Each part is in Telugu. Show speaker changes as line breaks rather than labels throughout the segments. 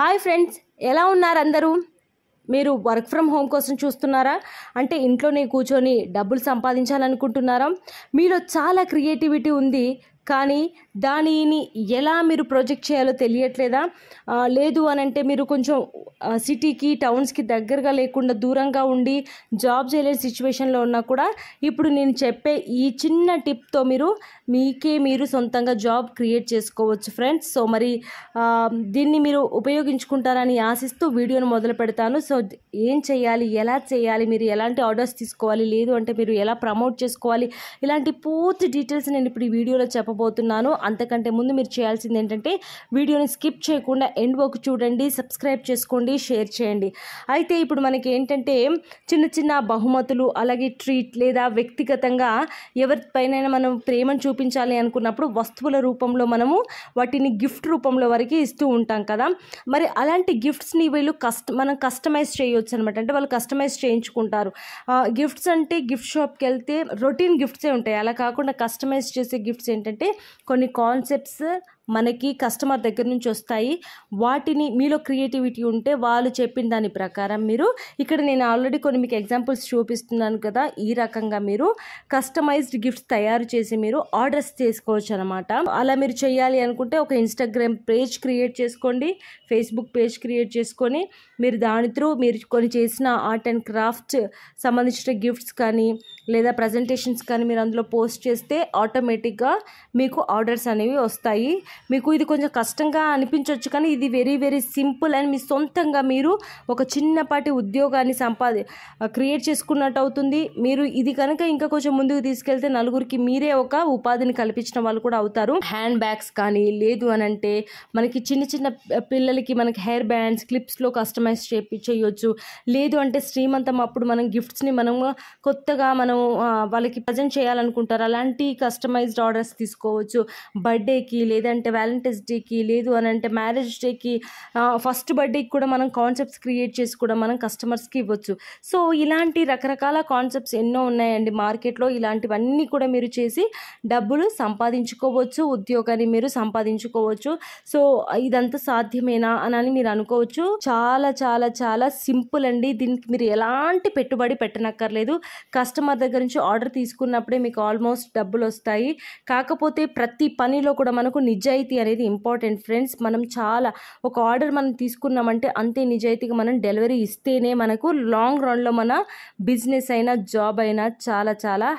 హాయ్ ఫ్రెండ్స్ ఎలా ఉన్నారు అందరూ మీరు వర్క్ ఫ్రమ్ హోమ్ కోసం చూస్తున్నారా అంటే ఇంట్లోనే కూర్చొని డబ్బులు సంపాదించాలనుకుంటున్నారా మీలో చాలా క్రియేటివిటీ ఉంది కానీ దానిని ఎలా మీరు ప్రొజెక్ట్ చేయాలో తెలియట్లేదా లేదు అని అంటే మీరు కొంచెం సిటీకి టౌన్స్కి దగ్గరగా లేకుండా దూరంగా ఉండి జాబ్ చేయలేని సిచ్యువేషన్లో ఉన్నా కూడా ఇప్పుడు నేను చెప్పే ఈ చిన్న టిప్తో మీరు మీకే మీరు సొంతంగా జాబ్ క్రియేట్ చేసుకోవచ్చు ఫ్రెండ్స్ సో మరి దీన్ని మీరు ఉపయోగించుకుంటారని ఆశిస్తూ వీడియోను మొదలు పెడతాను సో ఏం చేయాలి ఎలా చేయాలి మీరు ఎలాంటి ఆర్డర్స్ తీసుకోవాలి లేదు అంటే మీరు ఎలా ప్రమోట్ చేసుకోవాలి ఇలాంటి పూర్తి డీటెయిల్స్ నేను ఇప్పుడు ఈ వీడియోలో చెప్పబోతున్నాను అంతకంటే ముందు మీరు చేయాల్సింది ఏంటంటే వీడియోని స్కిప్ చేయకుండా ఎండ్ వరకు చూడండి సబ్స్క్రైబ్ చేసుకోండి చేయండి షేర్ చేయండి అయితే ఇప్పుడు మనకి ఏంటంటే చిన్న చిన్న బహుమతులు అలాగే ట్రీట్ లేదా వ్యక్తిగతంగా ఎవరిపైన మనం ప్రేమను చూపించాలి అనుకున్నప్పుడు వస్తువుల రూపంలో మనము వాటిని గిఫ్ట్ రూపంలో వరకు ఇస్తూ ఉంటాం కదా మరి అలాంటి గిఫ్ట్స్ని వీళ్ళు కస్ట్ మనం కస్టమైజ్ చేయవచ్చు అనమాట అంటే వాళ్ళు కస్టమైజ్ చేయించుకుంటారు గిఫ్ట్స్ అంటే గిఫ్ట్ షాప్కి వెళ్తే రొటీన్ గిఫ్ట్సే ఉంటాయి అలా కాకుండా కస్టమైజ్ చేసే గిఫ్ట్స్ ఏంటంటే కొన్ని కాన్సెప్ట్స్ మనకి కస్టమర్ దగ్గర నుంచి వస్తాయి వాటిని మీలో క్రియేటివిటీ ఉంటే వాళ్ళు చెప్పిన దాని ప్రకారం మీరు ఇక్కడ నేను ఆల్రెడీ కొన్ని మీకు ఎగ్జాంపుల్స్ చూపిస్తున్నాను కదా ఈ రకంగా మీరు కస్టమైజ్డ్ గిఫ్ట్స్ తయారు చేసి మీరు ఆర్డర్స్ చేసుకోవచ్చు అనమాట అలా మీరు చేయాలి అనుకుంటే ఒక ఇన్స్టాగ్రామ్ పేజ్ క్రియేట్ చేసుకోండి ఫేస్బుక్ పేజ్ క్రియేట్ చేసుకొని మీరు దాని త్రూ మీరు కొన్ని చేసిన ఆర్ట్ అండ్ క్రాఫ్ట్ సంబంధించిన గిఫ్ట్స్ కానీ లేదా ప్రజెంటేషన్స్ కానీ మీరు అందులో పోస్ట్ చేస్తే ఆటోమేటిక్గా మీకు ఆర్డర్స్ అనేవి వస్తాయి మీకు ఇది కొంచెం కష్టంగా అనిపించవచ్చు కానీ ఇది వెరీ వెరీ సింపుల్ అండ్ మీ సొంతంగా మీరు ఒక చిన్నపాటి ఉద్యోగాన్ని సంపాది క్రియేట్ చేసుకున్నట్టు అవుతుంది మీరు ఇది కనుక ఇంకా కొంచెం ముందుకు తీసుకెళ్తే నలుగురికి మీరే ఒక ఉపాధిని కల్పించిన వాళ్ళు కూడా అవుతారు హ్యాండ్ బ్యాగ్స్ కానీ లేదు అని అంటే మనకి చిన్న చిన్న పిల్లలకి మనకి హెయిర్ బ్యాండ్స్ క్లిప్స్లో కస్టమైజ్ చేపి చేయొచ్చు లేదు అంటే శ్రీమంతం అప్పుడు మనం గిఫ్ట్స్ని మనము కొత్తగా మనం మనం వాళ్ళకి ప్రజెంట్ చేయాలనుకుంటారు అలాంటి కస్టమైజ్డ్ ఆర్డర్స్ తీసుకోవచ్చు బర్త్డేకి లేదంటే వ్యాలంటైన్స్ డేకి లేదు అని అంటే మ్యారేజ్ డేకి ఫస్ట్ బర్త్డేకి కూడా మనం కాన్సెప్ట్స్ క్రియేట్ చేసి కూడా మనం కస్టమర్స్కి ఇవ్వచ్చు సో ఇలాంటి రకరకాల కాన్సెప్ట్స్ ఎన్నో ఉన్నాయండి మార్కెట్లో ఇలాంటివన్నీ కూడా మీరు చేసి డబ్బులు సంపాదించుకోవచ్చు ఉద్యోగాన్ని మీరు సంపాదించుకోవచ్చు సో ఇదంతా సాధ్యమేనా అని మీరు అనుకోవచ్చు చాలా చాలా చాలా సింపుల్ అండి దీనికి మీరు ఎలాంటి పెట్టుబడి పెట్టనక్కర్లేదు కస్టమర్ దగ్గర నుంచి ఆర్డర్ తీసుకున్నప్పుడే మీకు ఆల్మోస్ట్ డబ్బులు వస్తాయి కాకపోతే ప్రతి పనిలో కూడా మనకు నిజాయితీ అనేది ఇంపార్టెంట్ ఫ్రెండ్స్ మనం చాలా ఒక ఆర్డర్ మనం తీసుకున్నామంటే అంతే నిజాయితీగా మనం డెలివరీ ఇస్తేనే మనకు లాంగ్ రన్లో మన బిజినెస్ అయినా జాబ్ అయినా చాలా చాలా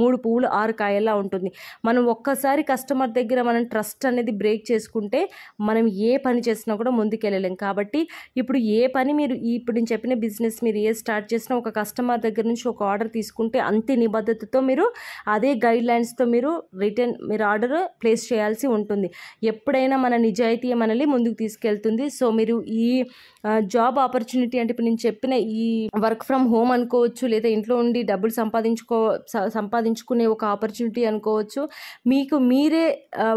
మూడు పువ్వులు ఆరు కాయల్లా ఉంటుంది మనం ఒక్కసారి కస్టమర్ దగ్గర మనం ట్రస్ట్ అనేది బ్రేక్ చేసుకుంటే మనం ఏ పని చేసినా కూడా ముందుకెళ్ళలేం కాబట్టి ఇప్పుడు ఏ పని మీరు ఇప్పుడు నేను చెప్పిన బిజినెస్ మీరు ఏ స్టార్ట్ చేసినా ఒక కస్టమర్ దగ్గర నుంచి ఒక ఆర్డర్ తీసుకుంటే అంతే నిబద్ధతతో మీరు అదే గైడ్లైన్స్తో మీరు రిటర్న్ మీరు ఆర్డర్ ప్లేస్ చేయాల్సి ఉంటుంది ఎప్పుడైనా మన నిజాయితీ మనల్ని ముందుకు తీసుకెళ్తుంది సో మీరు ఈ జాబ్ ఆపర్చునిటీ అంటే ఇప్పుడు నేను చెప్పిన ఈ వర్క్ ఫ్రమ్ హోమ్ అనుకోవచ్చు లేదా ఇంట్లో ఉండి డబ్బులు సంపాదించుకో సంపాది సంపాదించుకునే ఒక ఆపర్చునిటీ అనుకోవచ్చు మీకు మీరే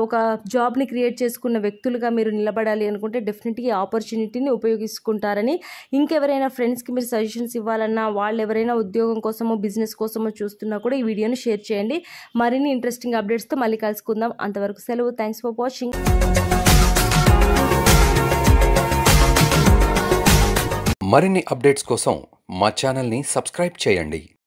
ఒక జాబ్ని క్రియేట్ చేసుకున్న వ్యక్తులుగా మీరు నిలబడాలి అనుకుంటే డెఫినెట్గా ఈ ఆపర్చునిటీని ఉపయోగించుకుంటారని ఇంకెవరైనా ఫ్రెండ్స్కి మీరు సజెషన్స్ ఇవ్వాలన్నా వాళ్ళు ఎవరైనా ఉద్యోగం కోసమో బిజినెస్ కోసమో చూస్తున్నా కూడా ఈ వీడియోని షేర్ చేయండి మరిన్ని ఇంట్రెస్టింగ్ అప్డేట్స్తో మళ్ళీ కలుసుకుందాం అంతవరకు సెలవు థ్యాంక్స్ ఫర్ వాచింగ్ మరిన్ని అప్డేట్స్ కోసం మా సబ్స్క్రైబ్ చేయండి